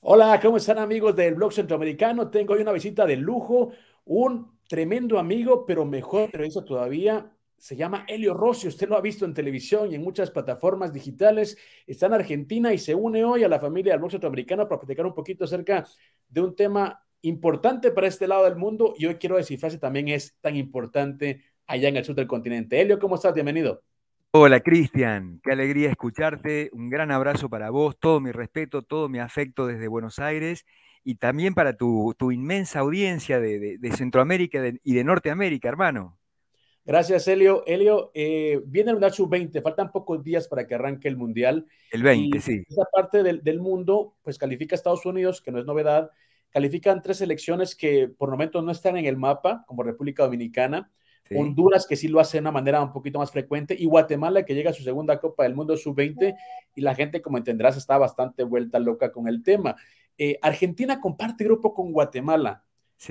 Hola, ¿cómo están amigos del blog centroamericano? Tengo hoy una visita de lujo, un tremendo amigo, pero mejor eso todavía. Se llama Helio Rossi, usted lo ha visto en televisión y en muchas plataformas digitales. Está en Argentina y se une hoy a la familia del blog centroamericano para platicar un poquito acerca de un tema importante para este lado del mundo y hoy quiero descifrar si también es tan importante allá en el sur del continente. Helio, ¿cómo estás? Bienvenido. Hola Cristian, qué alegría escucharte, un gran abrazo para vos, todo mi respeto, todo mi afecto desde Buenos Aires y también para tu, inmensa audiencia de, Centroamérica y de Norteamérica, hermano. Gracias, Elio. Helio, eh, viene el sub 20, faltan pocos días para que arranque el Mundial. El 20, sí. Esa parte del, mundo, pues califica a Estados Unidos, que no es novedad, califican tres elecciones que por momento no están en el mapa, como República Dominicana, Honduras, que sí lo hace de una manera un poquito más frecuente, y Guatemala, que llega a su segunda Copa del Mundo sub-20, y la gente, como entenderás, está bastante vuelta loca con el tema. Eh, Argentina comparte grupo con Guatemala.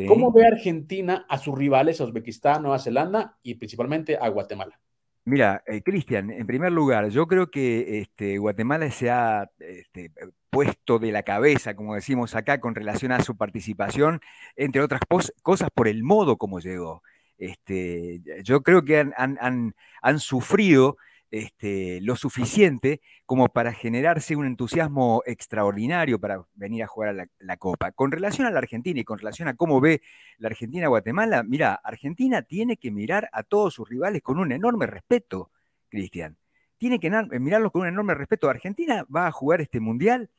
¿Cómo ve Argentina a sus rivales, a Uzbekistán, Nueva Zelanda y principalmente a Guatemala? Mira, eh, Cristian, en primer lugar, yo creo que este, Guatemala se ha este, puesto de la cabeza, como decimos acá, con relación a su participación, entre otras cosas, por el modo como llegó. Este, yo creo que han, sufrido este, lo suficiente como para generarse un entusiasmo extraordinario para venir a jugar a la, Copa. Con relación a la Argentina y con relación a cómo ve la Argentina-Guatemala, mira, Argentina tiene que mirar a todos sus rivales con un enorme respeto, Cristian. Tiene que eh, mirarlos con un enorme respeto. Argentina va a jugar este mundial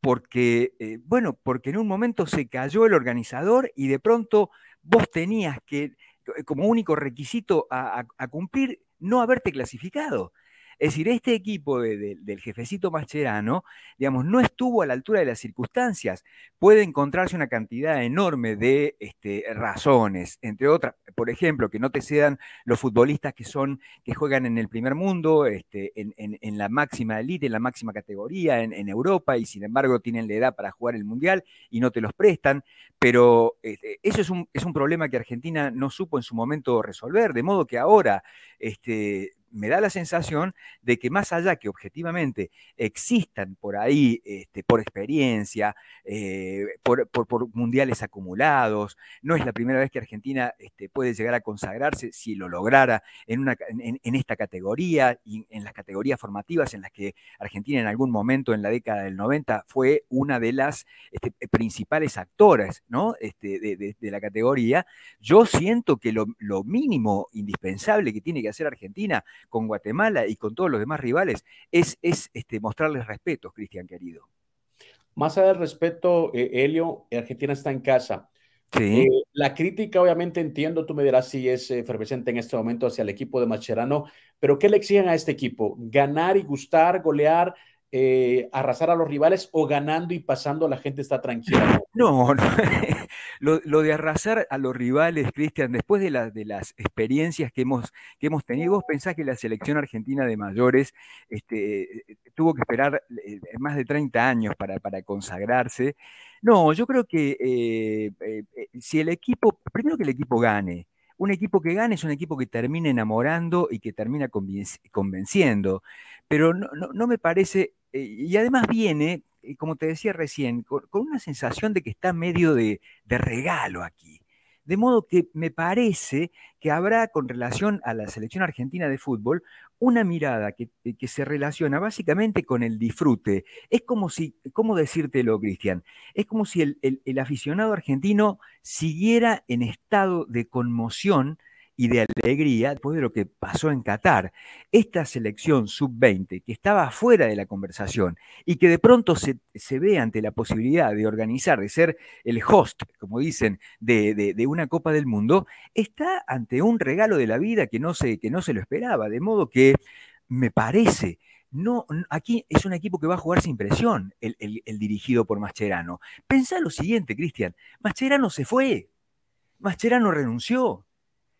porque, eh, bueno, porque en un momento se cayó el organizador y de pronto vos tenías que como único requisito a, cumplir no haberte clasificado. Es decir, este equipo del jefecito Mascherano, digamos, no estuvo a la altura de las circunstancias. Puede encontrarse una cantidad enorme de este, razones, entre otras, por ejemplo, que no te sean los futbolistas que son, que juegan en el primer mundo, este, en, la máxima élite, en la máxima categoría, en, Europa, y sin embargo tienen la edad para jugar el Mundial y no te los prestan. Pero este, eso es un, es un problema que Argentina no supo en su momento resolver, de modo que ahora este, me da la sensación de que más allá que objetivamente existan por ahí, este, por experiencia, eh, por, mundiales acumulados, no es la primera vez que Argentina este, puede llegar a consagrarse si lo lograra en, esta categoría y en las categorías formativas en las que Argentina en algún momento en la década del 90 fue una de las este, principales actores ¿no? Este, de, la categoría, yo siento que lo, lo mínimo indispensable que tiene que hacer Argentina con Guatemala y con todos los demás rivales es, es este, mostrarles respeto, Cristian querido. Más allá del respeto, Elio, eh, Helio, Argentina está en casa. Eh, la crítica, obviamente, entiendo, tú me dirás si es efervescente en este momento hacia el equipo de Macherano, pero ¿qué le exigen a este equipo? ¿Ganar y gustar, golear? Eh, arrasar a los rivales o ganando y pasando la gente está tranquila. No, Lo, de arrasar a los rivales, Cristian, después de, de, las experiencias que hemos, que hemos tenido, vos pensás que la selección argentina de mayores este, tuvo que esperar eh, más de 30 años para, para consagrarse. No, yo creo que eh, si el equipo, primero que el equipo gane, un equipo que gane es un equipo que termina enamorando y que termina convenciendo. Pero no me parece y además viene, eh, como te decía recién, con, una sensación de que está medio de, regalo aquí. De modo que me parece que habrá con relación a la selección argentina de fútbol una mirada que, eh, se relaciona básicamente con el disfrute. Es como si, ¿cómo decírtelo, Cristian? Es como si el aficionado argentino siguiera en estado de conmoción y de alegría después de lo que pasó en Qatar. Esta selección sub-20 que estaba fuera de la conversación y que de pronto se, ve ante la posibilidad de organizar, de ser el host, como dicen, de, una Copa del Mundo, está ante un regalo de la vida que no se, que no se lo esperaba. De modo que me parece no, aquí es un equipo que va a jugar sin presión, el, el dirigido por Mascherano. Pensá lo siguiente, Cristian, Mascherano se fue, Mascherano renunció,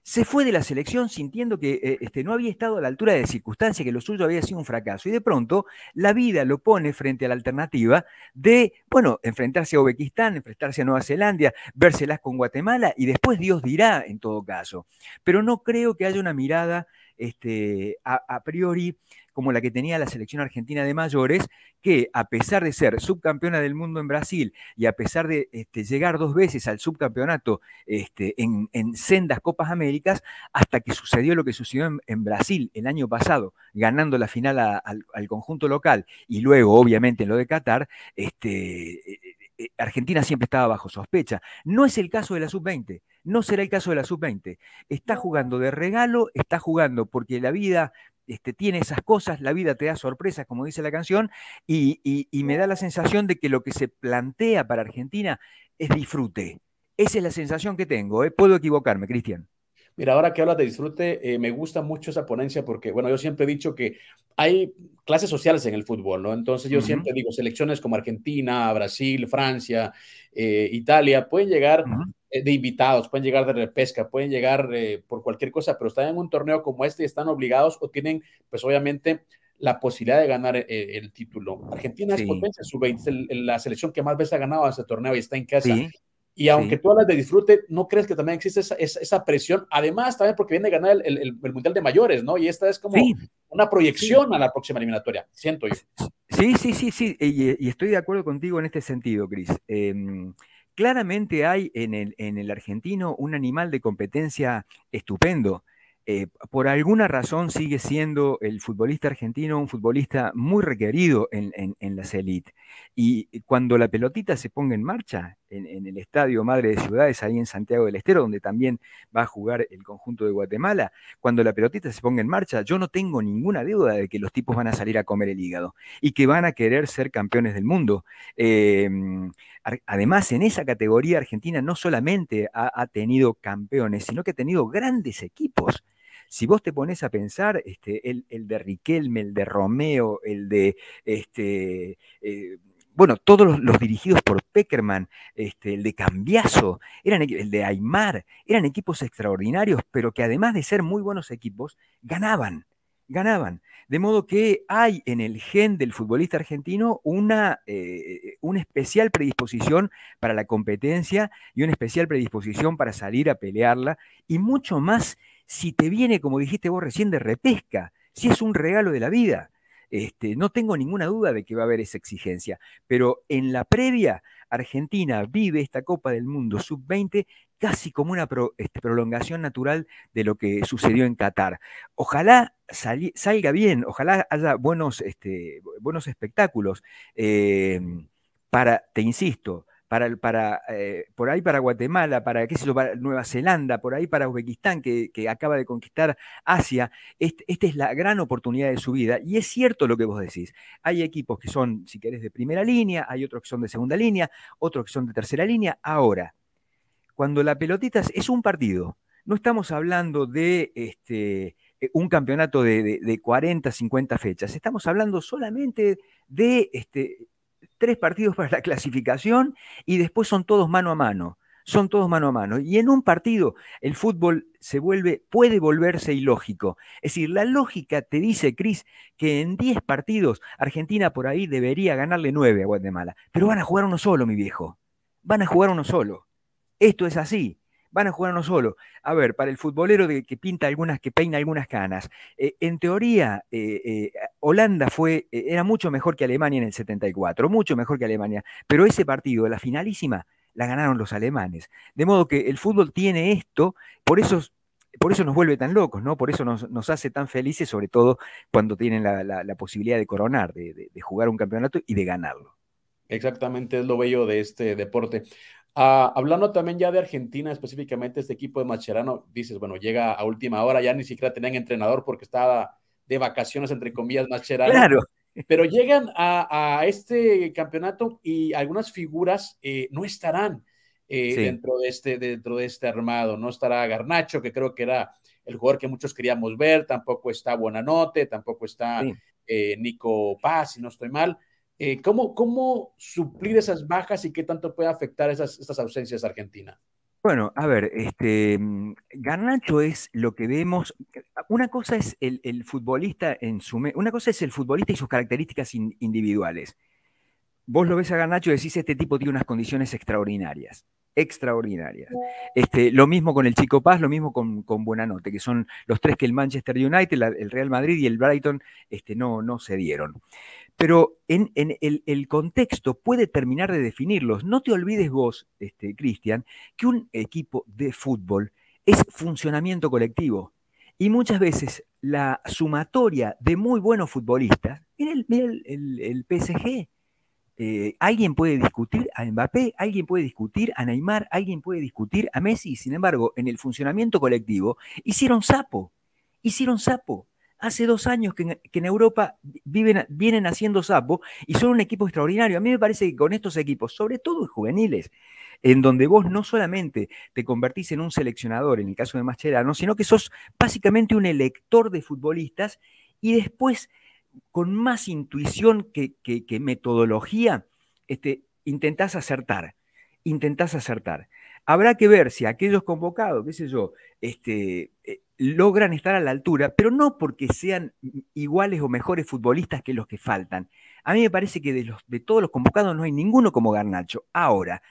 se fue de la selección sintiendo que eh, este, no había estado a la altura de circunstancias, que lo suyo había sido un fracaso. Y de pronto la vida lo pone frente a la alternativa de, bueno, enfrentarse a Uzbekistán, enfrentarse a Nueva Zelanda, vérselas con Guatemala y después Dios dirá en todo caso. Pero no creo que haya una mirada este, a, priori como la que tenía la selección argentina de mayores, que a pesar de ser subcampeona del mundo en Brasil y a pesar de este, llegar dos veces al subcampeonato este, en, sendas Copas Américas, hasta que sucedió lo que sucedió en, Brasil el año pasado, ganando la final al, conjunto local y luego, obviamente, en lo de Qatar, este, eh, eh, Argentina siempre estaba bajo sospecha. No es el caso de la sub-20, no será el caso de la sub-20. Está jugando de regalo, está jugando porque la vida este, tiene esas cosas, la vida te da sorpresas, como dice la canción, y, y, me da la sensación de que lo que se plantea para Argentina es disfrute. Esa es la sensación que tengo. ¿eh? Puedo equivocarme, Cristian. Mira, ahora que hablas de disfrute, eh, me gusta mucho esa ponencia porque, bueno, yo siempre he dicho que hay clases sociales en el fútbol, ¿no? Entonces yo siempre digo, selecciones como Argentina, Brasil, Francia, eh, Italia, pueden llegar eh, de invitados, pueden llegar de repesca, pueden llegar por cualquier cosa, pero están en un torneo como este y están obligados o tienen, pues obviamente, la posibilidad de ganar el, título. Argentina es potencia la selección que más veces ha ganado ese torneo y está en casa. Y aunque tú hablas de disfrute, ¿no crees que también existe esa, esa, presión? Además, también porque viene a ganar el, Mundial de Mayores, ¿no? Y esta es como una proyección a la próxima eliminatoria, siento Sí, sí, sí, sí. Y, estoy de acuerdo contigo en este sentido, Cris. Em, claramente hay en el, en el argentino un animal de competencia estupendo. Eh, por alguna razón sigue siendo el futbolista argentino un futbolista muy requerido en, en, las élites. Y eh, cuando la pelotita se ponga en marcha en, el Estadio Madre de Ciudades, ahí en Santiago del Estero, donde también va a jugar el conjunto de Guatemala, cuando la pelotita se ponga en marcha, yo no tengo ninguna duda de que los tipos van a salir a comer el hígado y que van a querer ser campeones del mundo. Eh, mm, además, en esa categoría Argentina no solamente ha tenido campeones, sino que ha tenido grandes equipos si vos te pones a pensar, este, el, de Riquelme, el de Romeo, el de este, eh, bueno, todos los, dirigidos por Peckerman, este, el de Cambiaso, eran, el de Aymar, eran equipos extraordinarios, pero que además de ser muy buenos equipos, ganaban, ganaban. De modo que hay en el gen del futbolista argentino una, eh, una especial predisposición para la competencia y una especial predisposición para salir a pelearla y mucho más si te viene, como dijiste vos recién, de repesca, si es un regalo de la vida. Este, no tengo ninguna duda de que va a haber esa exigencia, pero en la previa, Argentina vive esta Copa del Mundo sub-20 casi como una este, prolongación natural de lo que sucedió en Qatar. Ojalá salga bien, ojalá haya buenos, este, buenos espectáculos eh, para, te insisto, para, para eh, por ahí para Guatemala, para, ¿qué Nueva Zelanda, por ahí para Uzbekistán, que, acaba de conquistar Asia. esta es la gran oportunidad de su vida. Y es cierto lo que vos decís. Hay equipos que son, si querés, de primera línea, hay otros que son de segunda línea, otros que son de tercera línea. Ahora, cuando la pelotita es, un partido, no estamos hablando de este, eh, un campeonato de, 40, 50 fechas. Estamos hablando solamente de este, tres partidos para la clasificación y después son todos mano a mano. Son todos mano a mano. Y en un partido el fútbol se vuelve, puede volverse ilógico. Es decir, la lógica te dice, Cris, que en diez partidos Argentina por ahí debería ganarle nueve a Guatemala. Pero van a jugar uno solo, mi viejo. Van a jugar uno solo. Esto es así van a jugar no solo. A ver, para el futbolero de, que pinta algunas, que peina algunas canas, eh, en teoría, eh, eh, Holanda fue, era mucho mejor que Alemania en el 74, mucho mejor que Alemania, pero ese partido, la finalísima, la ganaron los alemanes. De modo que el fútbol tiene esto, por eso por eso nos vuelve tan locos, ¿no? Por eso nos, hace tan felices, sobre todo cuando tienen la, posibilidad de coronar, de, jugar un campeonato y de ganarlo. Exactamente, es lo bello de este deporte. Ah, hablando también ya de Argentina, específicamente este equipo de Macherano, dices, bueno, llega a última hora, ya ni siquiera tenían entrenador porque estaba de vacaciones, entre comillas, Macherano. Pero llegan a, este campeonato y algunas figuras eh, no estarán eh, dentro, de este, dentro de este armado. No estará Garnacho, que creo que era el jugador que muchos queríamos ver, tampoco está Buenanote, tampoco está eh, Nico Paz, si no estoy mal. Eh, ¿cómo, suplir esas bajas y qué tanto puede afectar esas, ausencias argentinas? Argentina? Bueno, a ver, este, mm, Garnacho es lo que vemos. Una cosa es el, futbolista en su una cosa es el futbolista y sus características individuales. Vos lo ves a Garnacho y decís este tipo tiene unas condiciones extraordinarias, extraordinarias. Este, lo mismo con el Chico Paz, lo mismo con, con Buenanote, que son los tres que el Manchester United, el Real Madrid y el Brighton este, no, no se dieron pero en, el, contexto puede terminar de definirlos. No te olvides vos, este, Cristian, que un equipo de fútbol es funcionamiento colectivo. Y muchas veces la sumatoria de muy buenos futbolistas, mira el, PSG, eh, alguien puede discutir a Mbappé, alguien puede discutir a Neymar, alguien puede discutir a Messi, sin embargo, en el funcionamiento colectivo, hicieron sapo, hicieron sapo hace dos años que en, Europa vienen haciendo sapo y son un equipo extraordinario. A mí me parece que con estos equipos, sobre todo juveniles, en donde vos no solamente te convertís en un seleccionador, en el caso de Mascherano, sino que sos básicamente un elector de futbolistas y después, con más intuición que, metodología, este, intentás acertar, intentás acertar. Habrá que ver si aquellos convocados, qué sé yo, este, eh, logran estar a la altura, pero no porque sean iguales o mejores futbolistas que los que faltan. A mí me parece que de, los, de todos los convocados no hay ninguno como Garnacho. Ahora,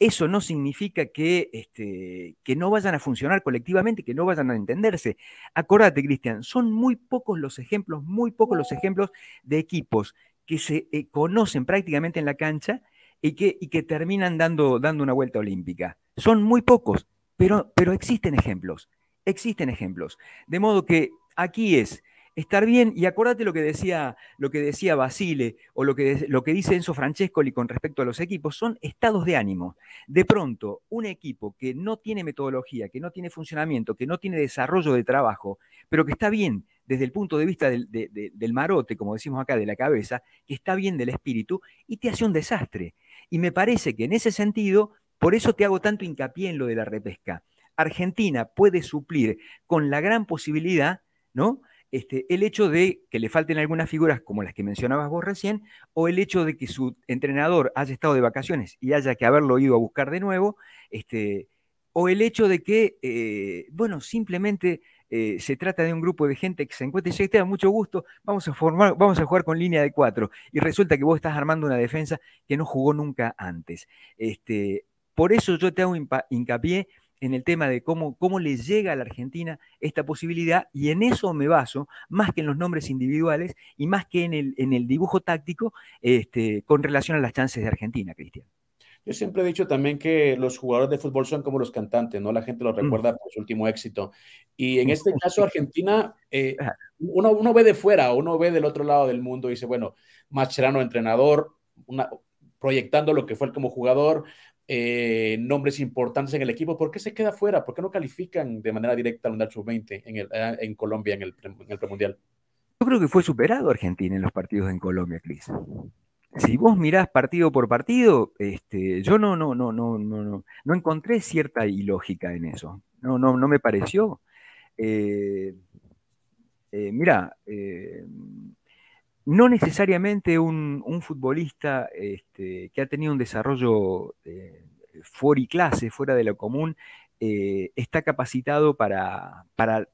eso no significa que, este, que, no vayan a funcionar colectivamente, que no vayan a entenderse. Acordate, Cristian, son muy pocos los ejemplos, muy pocos los ejemplos de equipos que se eh, conocen prácticamente en la cancha y que, que terminan dando, dando, una vuelta olímpica. Son muy pocos, pero, pero existen ejemplos. Existen ejemplos. De modo que aquí es estar bien y acuérdate lo que decía, lo que decía Basile o lo que, lo que dice Enzo Francescoli con respecto a los equipos, son estados de ánimo. De pronto, un equipo que no tiene metodología, que no tiene funcionamiento, que no tiene desarrollo de trabajo, pero que está bien desde el punto de vista del marote, como decimos acá, de la cabeza, que está bien del espíritu y te hace un desastre. Y me parece que en ese sentido, por eso te hago tanto hincapié en lo de la repesca. Argentina puede suplir con la gran posibilidad, ¿no? Este, el hecho de que le falten algunas figuras como las que mencionabas vos recién, o el hecho de que su entrenador haya estado de vacaciones y haya que haberlo ido a buscar de nuevo, este, o el hecho de que, eh, bueno, simplemente eh, se trata de un grupo de gente que se encuentra y dice, te da mucho gusto, vamos a, formar, vamos a jugar con línea de cuatro. Y resulta que vos estás armando una defensa que no jugó nunca antes. Este, por eso yo te hago hincapié en el tema de cómo, cómo le llega a la Argentina esta posibilidad y en eso me baso, más que en los nombres individuales y más que en el, en el dibujo táctico este, con relación a las chances de Argentina, Cristian. Yo siempre he dicho también que los jugadores de fútbol son como los cantantes, ¿no? La gente los mm. recuerda por su último éxito. Y en este caso, Argentina, eh, uno, uno, ve de fuera, uno ve del otro lado del mundo y dice, bueno, Mascherano entrenador, proyectando lo que fue él como jugador, eh, nombres importantes en el equipo. ¿Por qué se queda fuera? ¿Por qué no califican de manera directa al Mundial Sub-20 ah, en, Colombia, en el, en premundial? Yo creo que fue superado Argentina en los partidos en Colombia, Cris. Si vos mirás partido por partido, este, yo no, no, no, no, no, no, encontré cierta ilógica en eso. No, no, no me pareció. Eh, eh, mira, no necesariamente un, futbolista este, que ha tenido un desarrollo fuori eh, fuera y clase, fuera de lo común, eh, está capacitado para,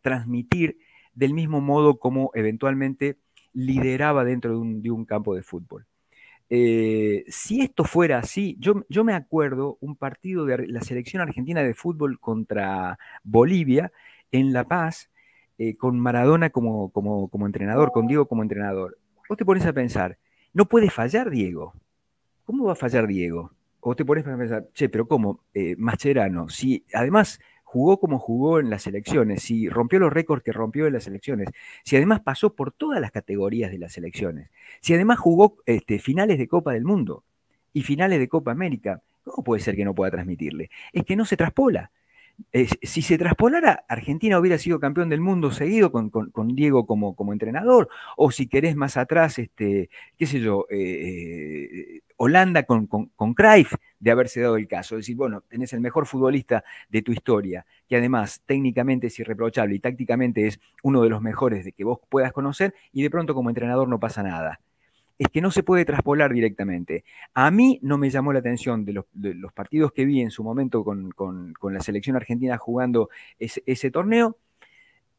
transmitir del mismo modo como eventualmente lideraba dentro de un, campo de fútbol. Eh, si esto fuera así, yo, me acuerdo un partido de la selección argentina de fútbol contra Bolivia en La Paz, con Maradona como, como entrenador, con Diego como entrenador vos te pones a pensar, no puede fallar Diego. ¿Cómo va a fallar Diego? O te pones a pensar, che, pero ¿cómo? Eh, Mascherano, si además jugó como jugó en las elecciones, si rompió los récords que rompió en las elecciones, si además pasó por todas las categorías de las elecciones, si además jugó este, finales de Copa del Mundo y finales de Copa América, ¿cómo puede ser que no pueda transmitirle? Es que no se traspola si se traspolara, Argentina hubiera sido campeón del mundo seguido con, Diego como, entrenador, o si querés más atrás, este, qué sé yo, eh, eh, Holanda con, con, de haberse dado el caso. Es decir, bueno, tenés el mejor futbolista de tu historia, que además técnicamente es irreprochable y tácticamente es uno de los mejores de que vos puedas conocer, y de pronto como entrenador no pasa nada es que no se puede traspolar directamente. A mí no me llamó la atención de los, partidos que vi en su momento con, la selección argentina jugando ese, torneo.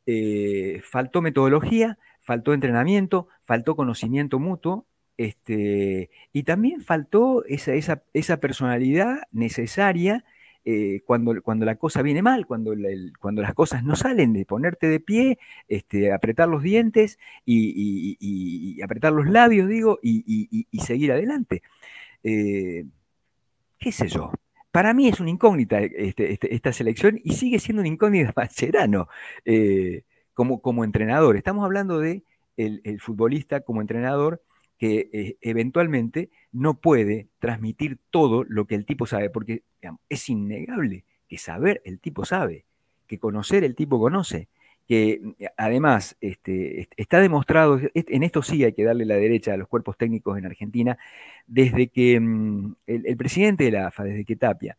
Eh, faltó metodología, faltó entrenamiento, faltó conocimiento mutuo este, y también faltó esa, esa personalidad necesaria eh, cuando, cuando la cosa viene mal, cuando, cuando las cosas no salen, de ponerte de pie, este, apretar los dientes y, apretar los labios, digo, y, seguir adelante. Eh, ¿Qué sé yo? Para mí es una incógnita este, este, esta selección y sigue siendo una incógnita Mascherano eh, como, como entrenador. Estamos hablando de el futbolista como entrenador que eh, eventualmente no puede transmitir todo lo que el tipo sabe, porque es innegable que saber el tipo sabe, que conocer el tipo conoce, que mm, eh, además este, está demostrado, en esto sí hay que darle la derecha a los cuerpos técnicos en Argentina, desde que mm, el, el presidente de la AFA, desde que Tapia,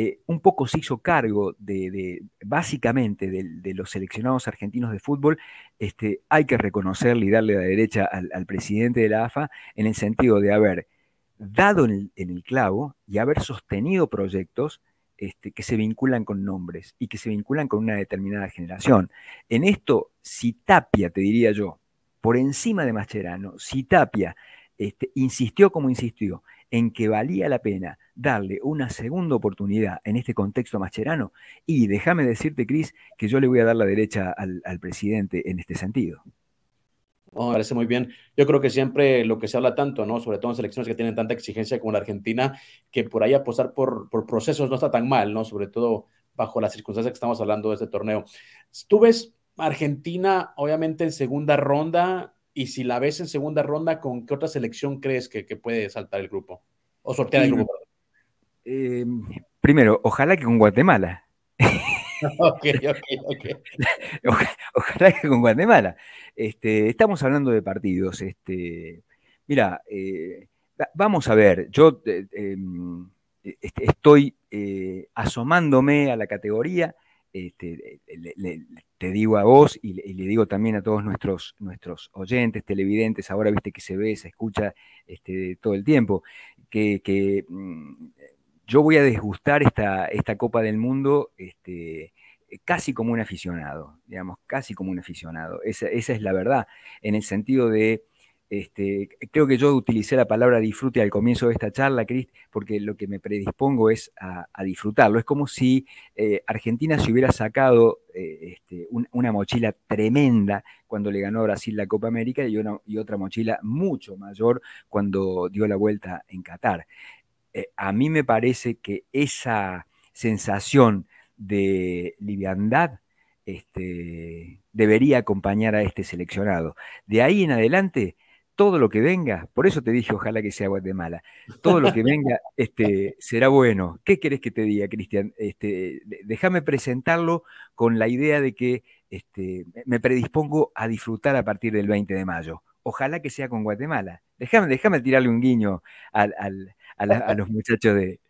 eh, un poco se hizo cargo de, básicamente de, los seleccionados argentinos de fútbol, este, hay que reconocerle y darle la derecha al, presidente de la AFA en el sentido de haber dado en el, clavo y haber sostenido proyectos este, que se vinculan con nombres y que se vinculan con una determinada generación. En esto, si Tapia, te diría yo, por encima de Mascherano, si Tapia este, insistió como insistió en que valía la pena darle una segunda oportunidad en este contexto macherano. Y déjame decirte, Cris, que yo le voy a dar la derecha al, presidente en este sentido. me parece muy bien. Yo creo que siempre lo que se habla tanto, ¿no? Sobre todo en elecciones que tienen tanta exigencia como la Argentina, que por ahí apostar por, por procesos no está tan mal, ¿no? Sobre todo bajo las circunstancias que estamos hablando de este torneo. Tú ves Argentina, obviamente, en segunda ronda, y si la ves en segunda ronda, ¿con qué otra selección crees que, puede saltar el grupo? O sortear el grupo. Em, primero, ojalá que con Guatemala. Ojalá, que con Guatemala. Este, estamos hablando de partidos. Este, mira, eh, vamos a ver, yo eh, em, este, estoy eh, asomándome a la categoría. Este, te digo a vos y, le digo también a todos nuestros, nuestros oyentes, televidentes, ahora viste que se ve, se escucha este, todo el tiempo, que, mm, yo voy a desgustar esta, esta Copa del Mundo este, casi como un aficionado, digamos, casi como un aficionado. esa es la verdad, en el sentido de este, creo que yo utilicé la palabra disfrute al comienzo de esta charla, Cris, porque lo que me predispongo es a, disfrutarlo. Es como si eh, Argentina se hubiera sacado eh, este, una mochila tremenda cuando le ganó a Brasil la Copa América y, otra mochila mucho mayor cuando dio la vuelta en Qatar. Eh, a mí me parece que esa sensación de liviandad este, debería acompañar a este seleccionado. De ahí en adelante todo lo que venga, por eso te dije, ojalá que sea Guatemala, todo lo que venga este, será bueno. ¿Qué querés que te diga, Cristian? Este, déjame presentarlo con la idea de que este, me predispongo a disfrutar a partir del 20 de mayo. Ojalá que sea con Guatemala. Déjame, tirarle un guiño a, los muchachos de,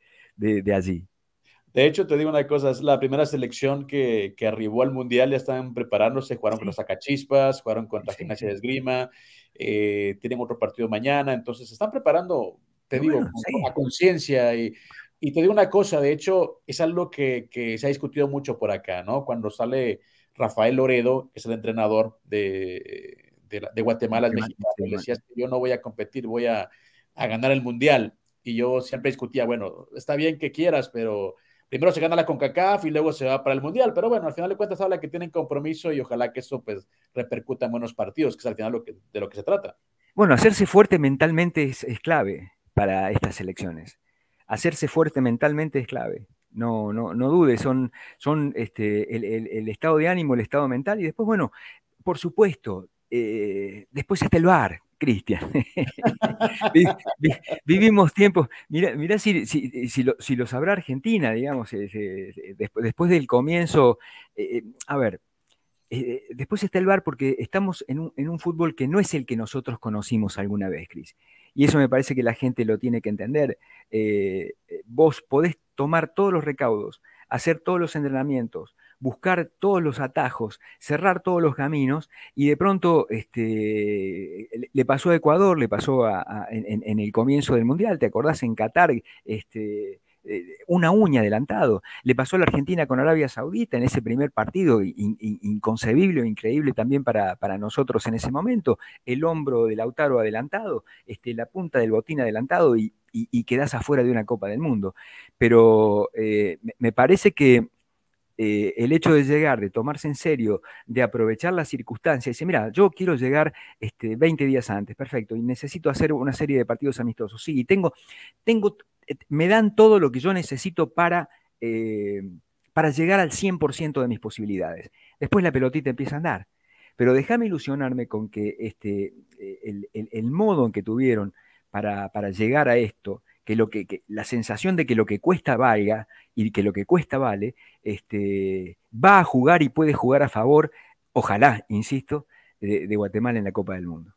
allí. De hecho, te digo una cosa, es la primera selección que, arribó al Mundial, ya estaban preparándose, jugaron con los Acachispas, jugaron contra las Gimnasia de Esgrima, eh, tienen otro partido mañana, entonces se están preparando, te digo, con a conciencia y, te digo una cosa, de hecho, es algo que, se ha discutido mucho por acá, ¿no? Cuando sale Rafael Loredo, que es el entrenador de, Guatemala, el mexicano, le decías que yo no voy a competir, voy a, a ganar el mundial. Y yo siempre discutía, bueno, está bien que quieras, pero primero se gana la CONCACAF y luego se va para el Mundial, pero bueno, al final de cuentas habla que tienen compromiso y ojalá que eso pues repercuta en buenos partidos, que es al final de lo que se trata. Bueno, hacerse fuerte mentalmente es, clave para estas elecciones. Hacerse fuerte mentalmente es clave. No, no, no dudes, son, son este, el, estado de ánimo, el estado mental y después, bueno, por supuesto, eh, después hasta el bar, Cristian. Vivimos tiempos, mira, mira si, lo, si, sabrá Argentina, digamos, eh, después del comienzo, eh, eh, a ver, después está el bar porque estamos en un, fútbol que no es el que nosotros conocimos alguna vez, Cris. Y eso me parece que la gente lo tiene que entender. vos podés tomar todos los recaudos, hacer todos los entrenamientos, buscar todos los atajos, cerrar todos los caminos, y de pronto este, le pasó a Ecuador, le pasó en, el comienzo del Mundial, ¿te acordás? En Qatar, este, eh, una uña adelantado. Le pasó a la Argentina con Arabia Saudita en ese primer partido, inconcebible o increíble también para, nosotros en ese momento. El hombro de Lautaro adelantado, este, la punta del botín adelantado y, quedas quedás afuera de una Copa del Mundo. Pero eh, me parece que eh, el hecho de llegar, de tomarse en serio, de aprovechar las circunstancias, dice, mira, yo quiero llegar este, 20 días antes, perfecto, y necesito hacer una serie de partidos amistosos, sí, y tengo, tengo, eh, me dan todo lo que yo necesito para, eh, para llegar al 100% de mis posibilidades. Después la pelotita empieza a andar, pero déjame ilusionarme con que este, el, el modo en que tuvieron para, para llegar a esto, que lo que, la sensación de que lo que cuesta valga y que lo que cuesta vale, este, va a jugar y puede jugar a favor, ojalá, insisto, de, de, Guatemala en la Copa del Mundo.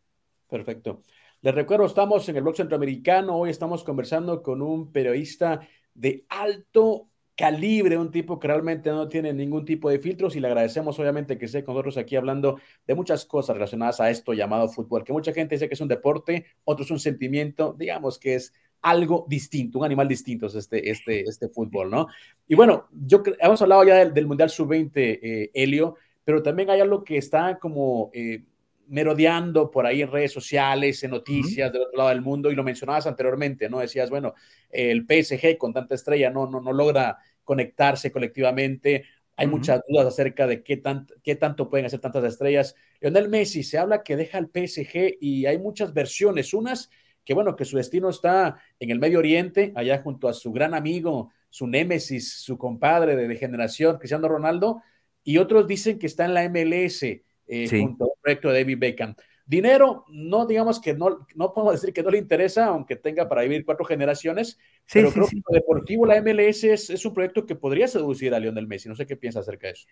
Perfecto. Les recuerdo, estamos en el blog centroamericano, hoy estamos conversando con un periodista de alto calibre, un tipo que realmente no tiene ningún tipo de filtros y le agradecemos obviamente que esté con nosotros aquí hablando de muchas cosas relacionadas a esto llamado fútbol, que mucha gente dice que es un deporte, otros un sentimiento, digamos que es algo distinto, un animal distinto es este, este, este fútbol, ¿no? Y bueno, yo hemos hablado ya del, Mundial Sub-20, eh, Helio, pero también hay algo que está como eh, merodeando por ahí en redes sociales, en noticias del otro lado del mundo, y lo mencionabas anteriormente, ¿no? Decías, bueno, el PSG con tanta estrella no, no, no logra conectarse colectivamente, hay muchas dudas acerca de qué, qué tanto pueden hacer tantas estrellas. Lionel Messi se habla que deja el PSG y hay muchas versiones, unas que bueno, que su destino está en el Medio Oriente, allá junto a su gran amigo, su némesis, su compadre de, generación, Cristiano Ronaldo, y otros dicen que está en la MLS eh, junto al proyecto de David Beckham. Dinero, no digamos que no, no podemos decir que no le interesa, aunque tenga para vivir cuatro generaciones, pero creo que lo deportivo, la MLS es, un proyecto que podría seducir a León Lionel Messi. No sé qué piensa acerca de eso.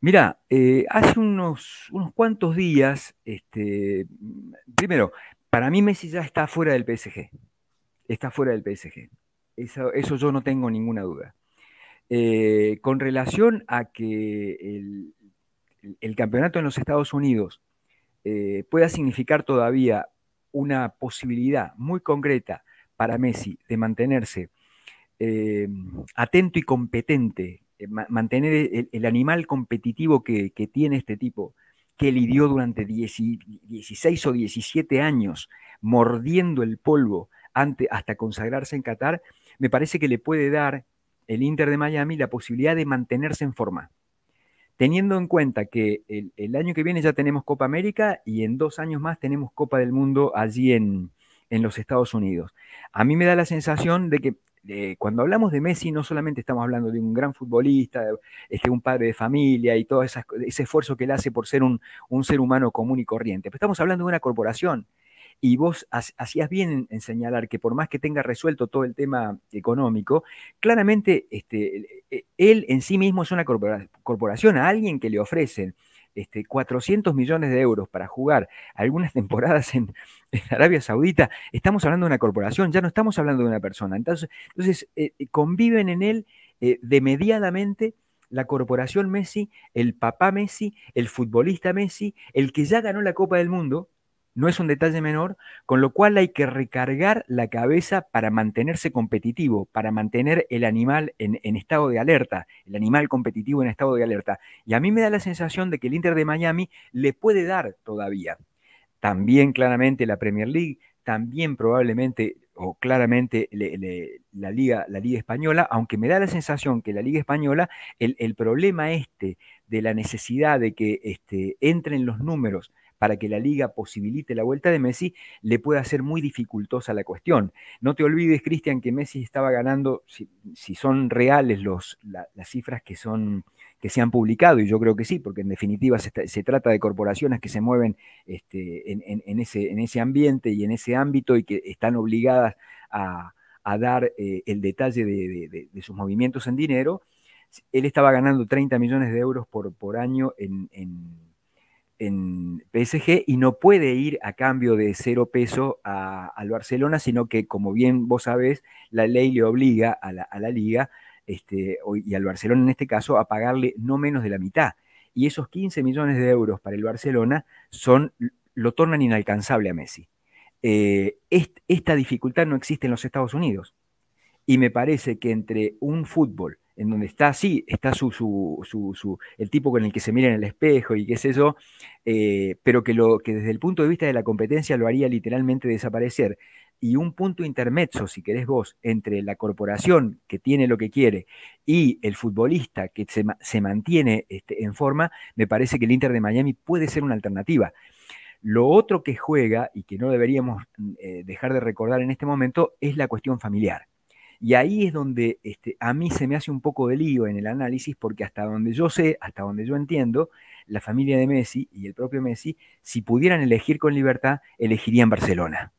Mira, eh, hace unos, unos cuantos días, este, primero, para mí Messi ya está fuera del PSG. Está fuera del PSG. Eso, yo no tengo ninguna duda. Eh, con relación a que el, campeonato en los Estados Unidos eh, pueda significar todavía una posibilidad muy concreta para Messi de mantenerse eh, atento y competente, mantener el, animal competitivo que, que, tiene este tipo que lidió durante 16 o 17 años mordiendo el polvo hasta consagrarse en Qatar, me parece que le puede dar el Inter de Miami la posibilidad de mantenerse en forma. Teniendo en cuenta que el, el año que viene ya tenemos Copa América y en dos años más tenemos Copa del Mundo allí en, en los Estados Unidos. A mí me da la sensación de que cuando hablamos de Messi no solamente estamos hablando de un gran futbolista, este, un padre de familia y todo ese esfuerzo que él hace por ser un, ser humano común y corriente, pero estamos hablando de una corporación. Y vos hacías bien en señalar que por más que tenga resuelto todo el tema económico, claramente este, e, él en sí mismo es una corporación, a alguien que le ofrecen 400 este, millones de euros para jugar algunas temporadas en, Arabia Saudita, estamos hablando de una corporación, ya no estamos hablando de una persona. Entonces, eh, eh, conviven en él eh, de demediadamente la corporación Messi, el papá Messi, el futbolista Messi, el que ya ganó la Copa del Mundo, no es un detalle menor, con lo cual hay que recargar la cabeza para mantenerse competitivo, para mantener el animal en, estado de alerta, el animal competitivo en estado de alerta. Y a mí me da la sensación de que el Inter de Miami le puede dar todavía. También claramente la Premier League, también probablemente o claramente la, Liga, la Liga Española, aunque me da la sensación que la Liga Española, el, problema este de la necesidad de que este, entren los números para que la liga posibilite la vuelta de Messi, le puede hacer muy dificultosa la cuestión. No te olvides, Cristian, que Messi estaba ganando, si, son reales las cifras que, son, que se han publicado, y yo creo que sí, porque en definitiva se, trata de corporaciones que se mueven este, en, ese, ambiente y en ese ámbito y que están obligadas a, dar eh, el detalle de, sus movimientos en dinero. Él estaba ganando 30 millones de euros por, por año en en PSG y no puede ir a cambio de cero peso al Barcelona, sino que, como bien vos sabés, la ley le obliga a la, liga este, y al Barcelona en este caso a pagarle no menos de la mitad. Y esos 15 millones de euros para el Barcelona son, lo tornan inalcanzable a Messi. Eh, esta dificultad no existe en los Estados Unidos. Y me parece que entre un fútbol en donde está, sí, está su, su, su, el tipo con el que se mira en el espejo y qué sé yo, eh, pero que, lo, que desde el punto de vista de la competencia lo haría literalmente desaparecer. Y un punto intermedio si querés vos, entre la corporación que tiene lo que quiere y el futbolista que se, mantiene este, en forma, me parece que el Inter de Miami puede ser una alternativa. Lo otro que juega y que no deberíamos eh, dejar de recordar en este momento es la cuestión familiar y ahí es donde este, a mí se me hace un poco de lío en el análisis, porque hasta donde yo sé, hasta donde yo entiendo, la familia de Messi y el propio Messi, si pudieran elegir con libertad, elegirían Barcelona.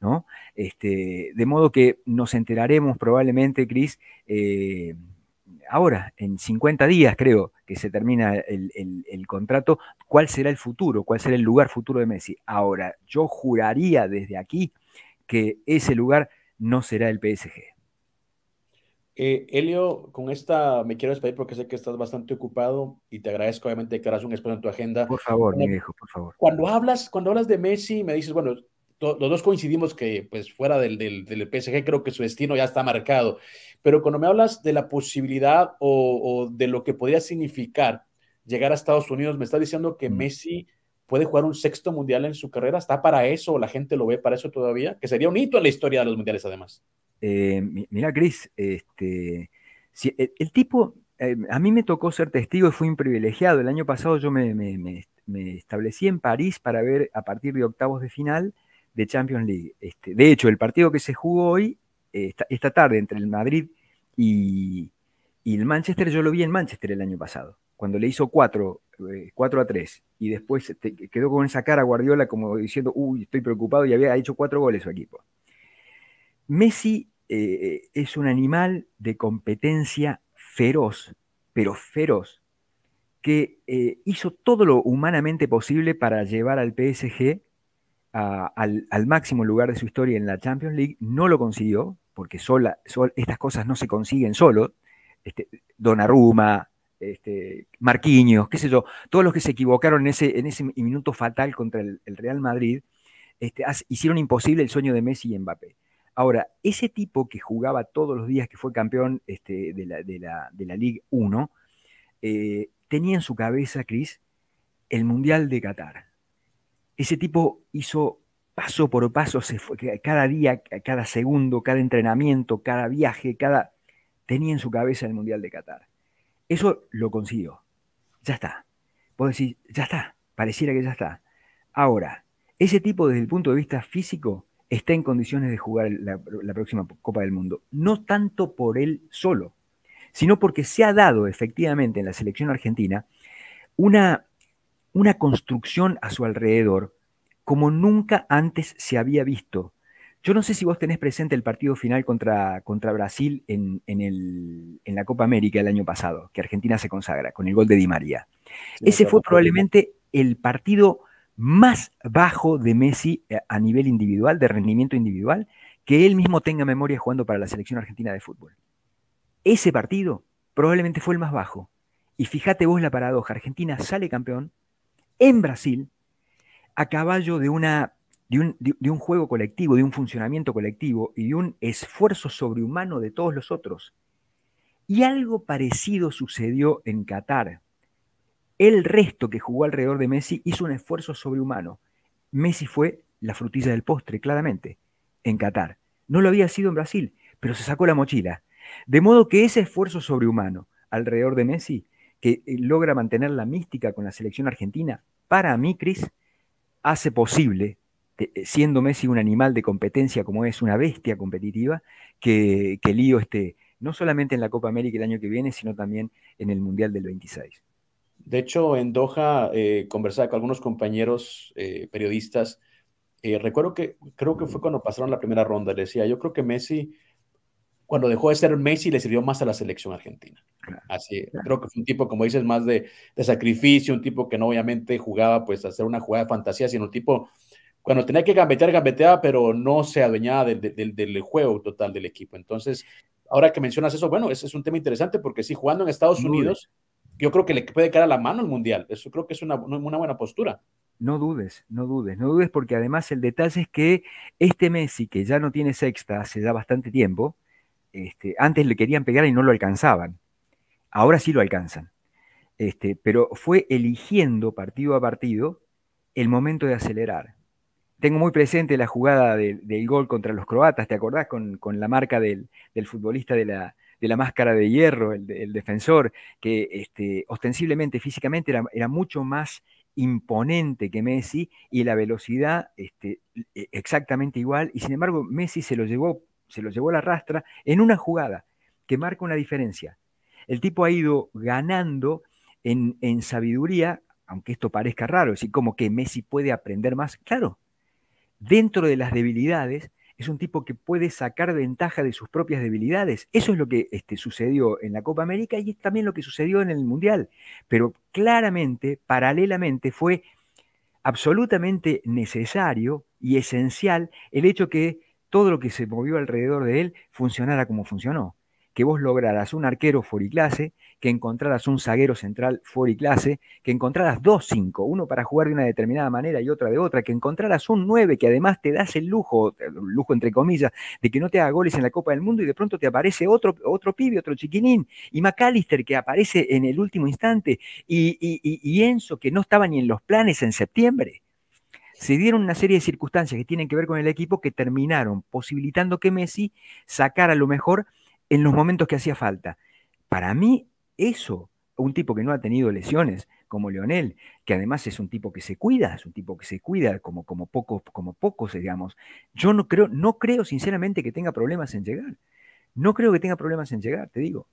¿no? Este, de modo que nos enteraremos probablemente, Cris, eh, ahora, en 50 días creo que se termina el, el, contrato, cuál será el futuro, cuál será el lugar futuro de Messi. Ahora, yo juraría desde aquí que ese lugar no será el PSG. Eh, Elio, con esta me quiero despedir porque sé que estás bastante ocupado y te agradezco obviamente que harás un espacio en tu agenda. Por favor, mi hijo, por favor. Cuando hablas, cuando hablas de Messi, me dices, bueno, los dos coincidimos que pues fuera del, del, PSG creo que su destino ya está marcado, pero cuando me hablas de la posibilidad o, de lo que podría significar llegar a Estados Unidos, me estás diciendo que mm. Messi puede jugar un sexto mundial en su carrera, está para eso, la gente lo ve para eso todavía, que sería un hito en la historia de los mundiales además. Eh, mirá, Cris, este, e, el, tipo, eh, a mí me tocó ser testigo y fui un privilegiado. El año pasado yo me, establecí en París para ver a partir de octavos de final de Champions League. Este, de hecho, el partido que se jugó hoy, eh, esta, tarde, entre el Madrid y, el Manchester, yo lo vi en Manchester el año pasado, cuando le hizo 4, eh, a 3. Y después quedó con esa cara Guardiola como diciendo, uy, estoy preocupado y había hecho 4 goles su equipo. Messi eh, eh, es un animal de competencia feroz, pero feroz, que eh, hizo todo lo humanamente posible para llevar al PSG al, máximo lugar de su historia en la Champions League, no lo consiguió, porque estas cosas no se consiguen solo. Este, Donnarumma, este, Marquinhos, qué sé yo, todos los que se equivocaron en ese, minuto fatal contra el, Real Madrid, este, hicieron imposible el sueño de Messi y Mbappé. Ahora, ese tipo que jugaba todos los días, que fue campeón este, de, la, Liga 1, eh, tenía en su cabeza, Cris, el Mundial de Qatar. Ese tipo hizo paso por paso, se fue, cada día, cada segundo, cada entrenamiento, cada viaje, cada... tenía en su cabeza el Mundial de Qatar. Eso lo consiguió. Ya está. Puedo decir, ya está. Pareciera que ya está. Ahora, ese tipo desde el punto de vista físico está en condiciones de jugar la, próxima Copa del Mundo. No tanto por él solo, sino porque se ha dado efectivamente en la selección argentina una, una construcción a su alrededor como nunca antes se había visto. Yo no sé si vos tenés presente el partido final contra, contra Brasil en, la Copa América el año pasado, que Argentina se consagra con el gol de Di María. Ese fue probablemente el partido más bajo de Messi eh, a nivel individual, de rendimiento individual, que él mismo tenga memoria jugando para la selección argentina de fútbol. Ese partido probablemente fue el más bajo. Y fíjate vos la paradoja, Argentina sale campeón en Brasil a caballo de, un, un juego colectivo, de un funcionamiento colectivo y de un esfuerzo sobrehumano de todos los otros. Y algo parecido sucedió en Qatar, el resto que jugó alrededor de Messi hizo un esfuerzo sobrehumano. Messi fue la frutilla del postre, claramente, en Qatar. No lo había sido en Brasil, pero se sacó la mochila. De modo que ese esfuerzo sobrehumano alrededor de Messi, que eh, logra mantener la mística con la selección argentina, para mí, Cris, hace posible, eh, siendo Messi un animal de competencia como es, una bestia competitiva, que, el Lío esté no solamente en la Copa América el año que viene, sino también en el Mundial del 26. De hecho, en Doha eh, conversaba con algunos compañeros eh, periodistas. Eh, recuerdo que creo que fue cuando pasaron la primera ronda. Le decía, yo creo que Messi, cuando dejó de ser Messi, le sirvió más a la selección argentina. Así, creo que fue un tipo, como dices, más de, sacrificio, un tipo que no obviamente jugaba pues a hacer una jugada de fantasía, sino un tipo, cuando tenía que gambetear, gambeteaba, pero no se adueñaba del, juego total del equipo. Entonces, ahora que mencionas eso, bueno, ese es un tema interesante porque sí, jugando en Estados Unidos yo creo que le puede quedar a la mano el Mundial. Eso creo que es una, buena postura. No dudes, no dudes, no dudes, porque además el detalle es que este Messi, que ya no tiene sexta hace ya bastante tiempo, este, antes le querían pegar y no lo alcanzaban. Ahora sí lo alcanzan. Este, pero fue eligiendo partido a partido el momento de acelerar. Tengo muy presente la jugada del gol contra los croatas, ¿te acordás? Con, la marca del futbolista de la, de la máscara de hierro, el, defensor, que este, ostensiblemente físicamente era, mucho más imponente que Messi y la velocidad este, e, exactamente igual, y sin embargo Messi se lo llevó, se lo llevó a la rastra en una jugada que marca una diferencia. El tipo ha ido ganando en, en sabiduría, aunque esto parezca raro, es decir, como que Messi puede aprender más, claro, dentro de las debilidades, es un tipo que puede sacar ventaja de sus propias debilidades. Eso es lo que este, sucedió en la Copa América y es también lo que sucedió en el Mundial. Pero claramente, paralelamente, fue absolutamente necesario y esencial el hecho que todo lo que se movió alrededor de él funcionara como funcionó que vos lograras un arquero clase que encontraras un zaguero central clase que encontraras dos cinco, uno para jugar de una determinada manera y otra de otra, que encontraras un nueve que además te das el lujo, el lujo entre comillas, de que no te haga goles en la Copa del Mundo y de pronto te aparece otro, otro pibe, otro chiquinín, y McAllister que aparece en el último instante, y, y, y Enzo que no estaba ni en los planes en septiembre se dieron una serie de circunstancias que tienen que ver con el equipo que terminaron posibilitando que Messi sacara lo mejor en los momentos que hacía falta. Para mí, eso, un tipo que no ha tenido lesiones como Leonel, que además es un tipo que se cuida, es un tipo que se cuida como, como pocos, como pocos, digamos. Yo no creo, no creo sinceramente que tenga problemas en llegar. No creo que tenga problemas en llegar, te digo.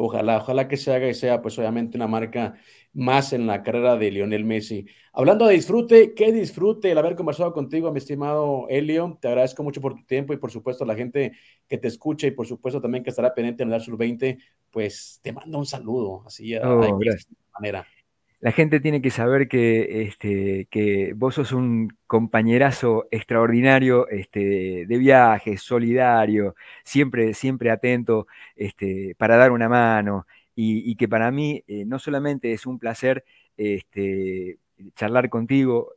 Ojalá, ojalá que se haga y sea pues obviamente una marca más en la carrera de Lionel Messi. Hablando de disfrute, qué disfrute el haber conversado contigo, mi estimado Elio. Te agradezco mucho por tu tiempo y por supuesto a la gente que te escucha y por supuesto también que estará pendiente en el Sur 20, pues te mando un saludo, así de de oh, manera la gente tiene que saber que, este, que vos sos un compañerazo extraordinario este, de viaje, solidario, siempre, siempre atento este, para dar una mano y, que para mí eh, no solamente es un placer charlar contigo,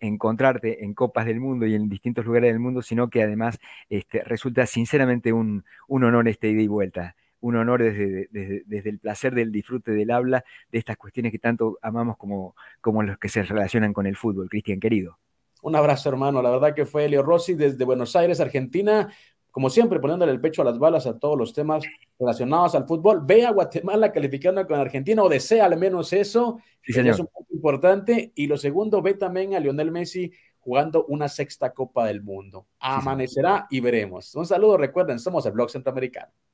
encontrarte en copas del mundo y en distintos lugares del mundo, sino que además resulta sinceramente un, un honor este ida y vuelta un honor desde, desde, el placer del disfrute del habla de estas cuestiones que tanto amamos como, como los que se relacionan con el fútbol. Cristian, querido. Un abrazo, hermano. La verdad que fue Elio Rossi desde Buenos Aires, Argentina. Como siempre, poniéndole el pecho a las balas a todos los temas relacionados al fútbol. Ve a Guatemala calificando con Argentina, o desea al menos eso. Sí, Es un punto importante. Y lo segundo, ve también a Lionel Messi jugando una sexta Copa del Mundo. Amanecerá y veremos. Un saludo, recuerden, somos el Blog Centroamericano.